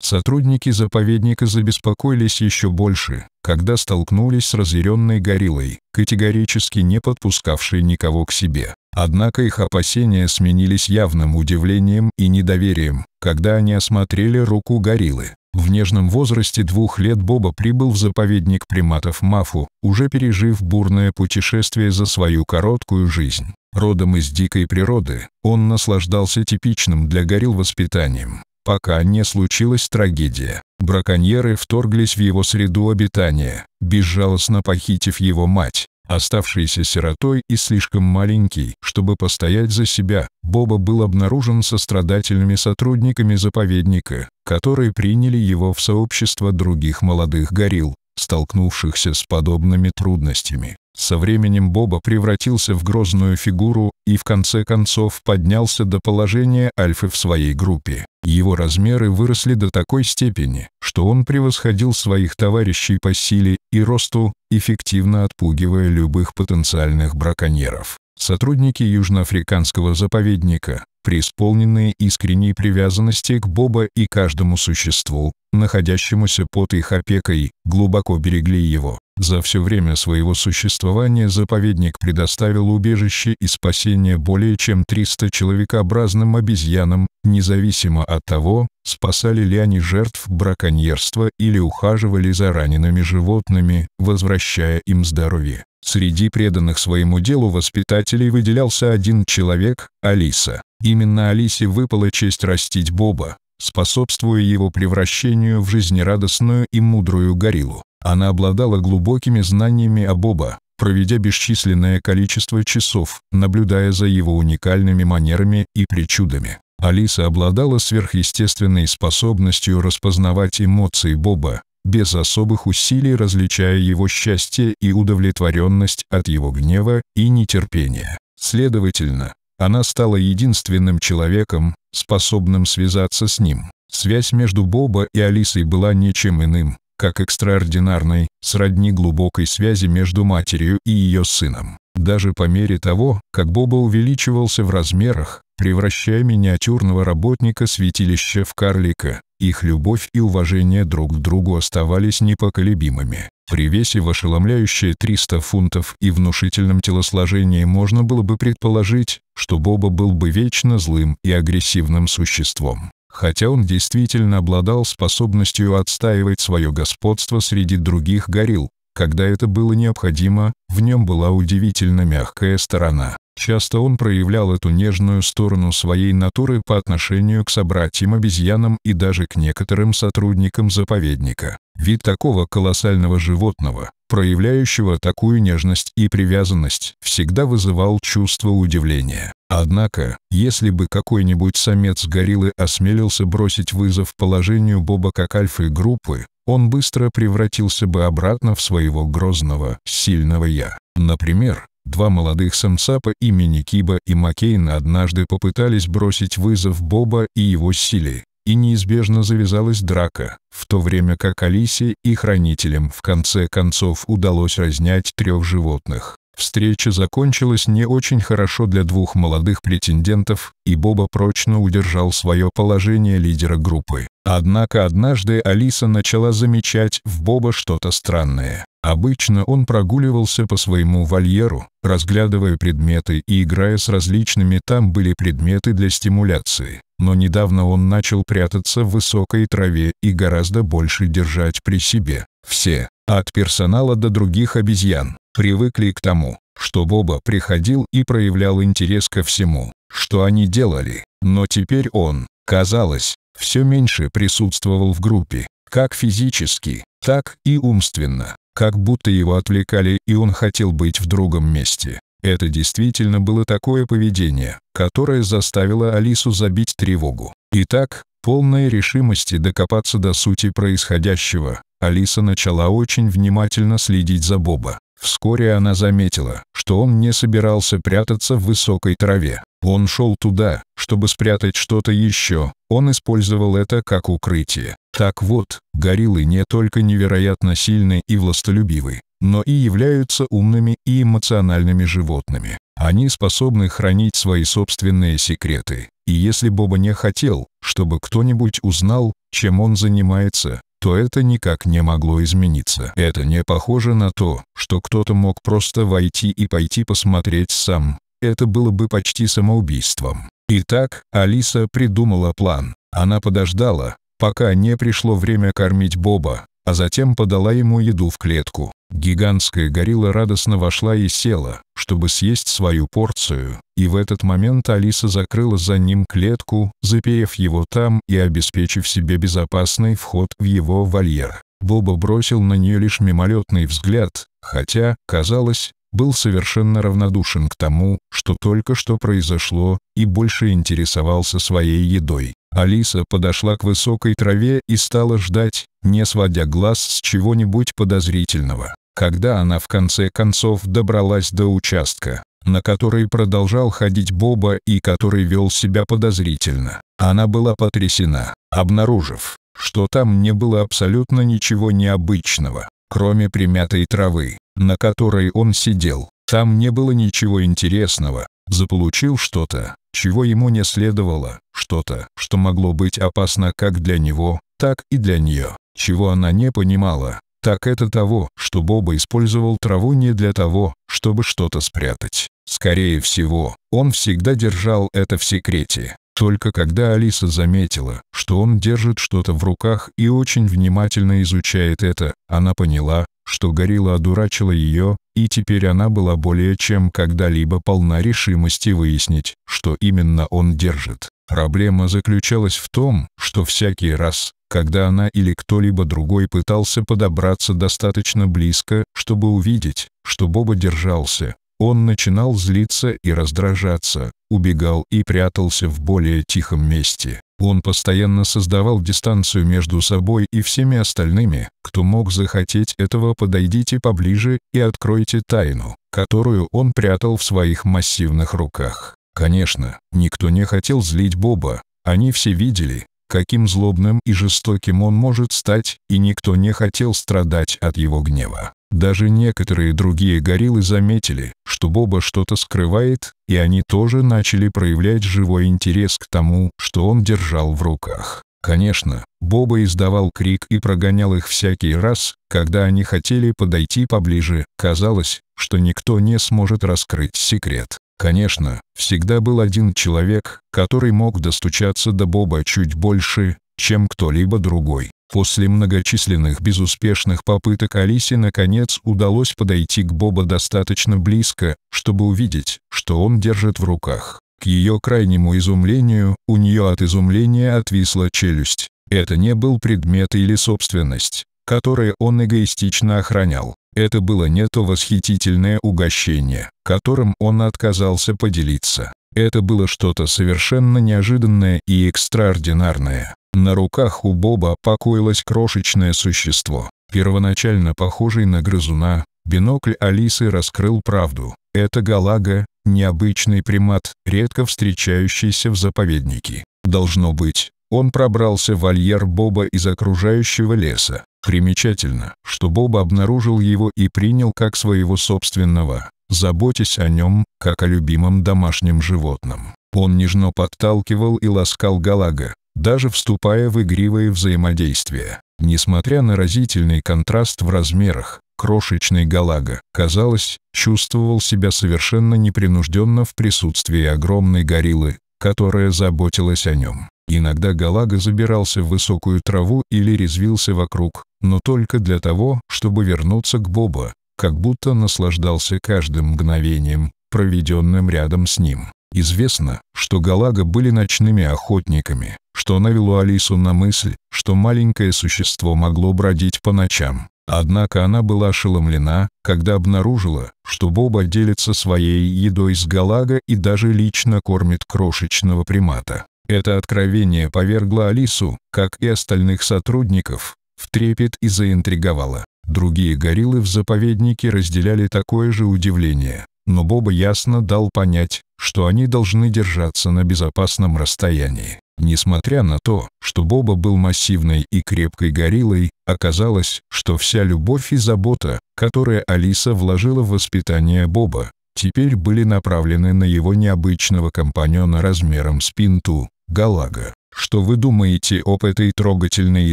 Сотрудники заповедника забеспокоились еще больше, когда столкнулись с разъяренной гориллой, категорически не подпускавшей никого к себе. Однако их опасения сменились явным удивлением и недоверием, когда они осмотрели руку гориллы. В нежном возрасте двух лет Боба прибыл в заповедник приматов Мафу, уже пережив бурное путешествие за свою короткую жизнь. Родом из дикой природы, он наслаждался типичным для горилл воспитанием, пока не случилась трагедия. Браконьеры вторглись в его среду обитания, безжалостно похитив его мать. Оставшийся сиротой и слишком маленький, чтобы постоять за себя, Боба был обнаружен сострадательными сотрудниками заповедника, которые приняли его в сообщество других молодых горилл столкнувшихся с подобными трудностями. Со временем Боба превратился в грозную фигуру и в конце концов поднялся до положения альфы в своей группе. Его размеры выросли до такой степени, что он превосходил своих товарищей по силе и росту, эффективно отпугивая любых потенциальных браконьеров. Сотрудники Южноафриканского заповедника, преисполненные искренней привязанности к Боба и каждому существу, находящемуся под их опекой, глубоко берегли его. За все время своего существования заповедник предоставил убежище и спасение более чем 300 человекообразным обезьянам, независимо от того, спасали ли они жертв браконьерства или ухаживали за ранеными животными, возвращая им здоровье. Среди преданных своему делу воспитателей выделялся один человек, Алиса. Именно Алисе выпала честь растить Боба, способствуя его превращению в жизнерадостную и мудрую гориллу. Она обладала глубокими знаниями о Боба, проведя бесчисленное количество часов, наблюдая за его уникальными манерами и причудами. Алиса обладала сверхъестественной способностью распознавать эмоции Боба, без особых усилий различая его счастье и удовлетворенность от его гнева и нетерпения. Следовательно, она стала единственным человеком, способным связаться с ним. Связь между Боба и Алисой была ничем иным, как экстраординарной, сродни глубокой связи между матерью и ее сыном. Даже по мере того, как Боба увеличивался в размерах, превращая миниатюрного работника святилища в карлика, их любовь и уважение друг к другу оставались непоколебимыми. При весе в ошеломляющие 300 фунтов и внушительном телосложении можно было бы предположить, что Боба был бы вечно злым и агрессивным существом. Хотя он действительно обладал способностью отстаивать свое господство среди других горил, когда это было необходимо, в нем была удивительно мягкая сторона. Часто он проявлял эту нежную сторону своей натуры по отношению к собратьям-обезьянам и даже к некоторым сотрудникам заповедника. Вид такого колоссального животного, проявляющего такую нежность и привязанность, всегда вызывал чувство удивления. Однако, если бы какой-нибудь самец гориллы осмелился бросить вызов положению Боба как альфы группы, он быстро превратился бы обратно в своего грозного, сильного «я». Например, Два молодых самца по имени Киба и Маккейн однажды попытались бросить вызов Боба и его силе, и неизбежно завязалась драка, в то время как Алисе и Хранителям в конце концов удалось разнять трех животных. Встреча закончилась не очень хорошо для двух молодых претендентов, и Боба прочно удержал свое положение лидера группы. Однако однажды Алиса начала замечать в Боба что-то странное. Обычно он прогуливался по своему вольеру, разглядывая предметы и играя с различными там были предметы для стимуляции. Но недавно он начал прятаться в высокой траве и гораздо больше держать при себе все от персонала до других обезьян, привыкли к тому, что Боба приходил и проявлял интерес ко всему, что они делали, но теперь он, казалось, все меньше присутствовал в группе, как физически, так и умственно, как будто его отвлекали и он хотел быть в другом месте. Это действительно было такое поведение, которое заставило Алису забить тревогу. Итак, полной решимости докопаться до сути происходящего, Алиса начала очень внимательно следить за Боба. Вскоре она заметила, что он не собирался прятаться в высокой траве. Он шел туда, чтобы спрятать что-то еще, он использовал это как укрытие. Так вот, гориллы не только невероятно сильны и властолюбивы, но и являются умными и эмоциональными животными. Они способны хранить свои собственные секреты. И если Боба не хотел, чтобы кто-нибудь узнал, чем он занимается, то это никак не могло измениться. Это не похоже на то, что кто-то мог просто войти и пойти посмотреть сам. Это было бы почти самоубийством. Итак, Алиса придумала план. Она подождала, пока не пришло время кормить Боба, а затем подала ему еду в клетку. Гигантская горилла радостно вошла и села, чтобы съесть свою порцию, и в этот момент Алиса закрыла за ним клетку, запеяв его там и обеспечив себе безопасный вход в его вольер. Боба бросил на нее лишь мимолетный взгляд, хотя, казалось, был совершенно равнодушен к тому, что только что произошло, и больше интересовался своей едой. Алиса подошла к высокой траве и стала ждать, не сводя глаз с чего-нибудь подозрительного. Когда она в конце концов добралась до участка, на который продолжал ходить Боба и который вел себя подозрительно, она была потрясена, обнаружив, что там не было абсолютно ничего необычного, кроме примятой травы, на которой он сидел. Там не было ничего интересного, заполучил что-то, чего ему не следовало, что-то, что могло быть опасно как для него, так и для нее. Чего она не понимала, так это того, что Боба использовал траву не для того, чтобы что-то спрятать. Скорее всего, он всегда держал это в секрете. Только когда Алиса заметила, что он держит что-то в руках и очень внимательно изучает это, она поняла, что горилла одурачила ее, и теперь она была более чем когда-либо полна решимости выяснить, что именно он держит. Проблема заключалась в том, что всякий раз, когда она или кто-либо другой пытался подобраться достаточно близко, чтобы увидеть, что Боба держался, он начинал злиться и раздражаться, убегал и прятался в более тихом месте. Он постоянно создавал дистанцию между собой и всеми остальными. Кто мог захотеть этого, подойдите поближе и откройте тайну, которую он прятал в своих массивных руках. Конечно, никто не хотел злить Боба. Они все видели, каким злобным и жестоким он может стать, и никто не хотел страдать от его гнева. Даже некоторые другие гориллы заметили, что Боба что-то скрывает, и они тоже начали проявлять живой интерес к тому, что он держал в руках. Конечно, Боба издавал крик и прогонял их всякий раз, когда они хотели подойти поближе, казалось, что никто не сможет раскрыть секрет. Конечно, всегда был один человек, который мог достучаться до Боба чуть больше, чем кто-либо другой. После многочисленных безуспешных попыток Алисе наконец удалось подойти к Боба достаточно близко, чтобы увидеть, что он держит в руках. К ее крайнему изумлению, у нее от изумления отвисла челюсть. Это не был предмет или собственность, которые он эгоистично охранял. Это было не то восхитительное угощение, которым он отказался поделиться. Это было что-то совершенно неожиданное и экстраординарное. На руках у Боба покоилось крошечное существо, первоначально похожее на грызуна. Бинокль Алисы раскрыл правду. Это галага, необычный примат, редко встречающийся в заповеднике. Должно быть, он пробрался в вольер Боба из окружающего леса. Примечательно, что Боб обнаружил его и принял как своего собственного. Заботясь о нем, как о любимом домашнем животном. Он нежно подталкивал и ласкал Галага, даже вступая в игривое взаимодействие. Несмотря на разительный контраст в размерах, крошечный Галага, казалось, чувствовал себя совершенно непринужденно в присутствии огромной гориллы, которая заботилась о нем. Иногда Галага забирался в высокую траву или резвился вокруг, но только для того, чтобы вернуться к Боба, как будто наслаждался каждым мгновением, проведенным рядом с ним. Известно, что Галага были ночными охотниками, что навело Алису на мысль, что маленькое существо могло бродить по ночам. Однако она была ошеломлена, когда обнаружила, что Боба делится своей едой с Галага и даже лично кормит крошечного примата. Это откровение повергло Алису, как и остальных сотрудников, в трепет и заинтриговало. Другие гориллы в заповеднике разделяли такое же удивление, но Боба ясно дал понять, что они должны держаться на безопасном расстоянии. Несмотря на то, что Боба был массивной и крепкой гориллой, оказалось, что вся любовь и забота, которые Алиса вложила в воспитание Боба, теперь были направлены на его необычного компаньона размером с пинту, Галага. Что вы думаете об этой трогательной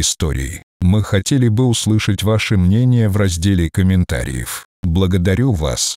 истории? Мы хотели бы услышать ваше мнение в разделе комментариев. Благодарю вас.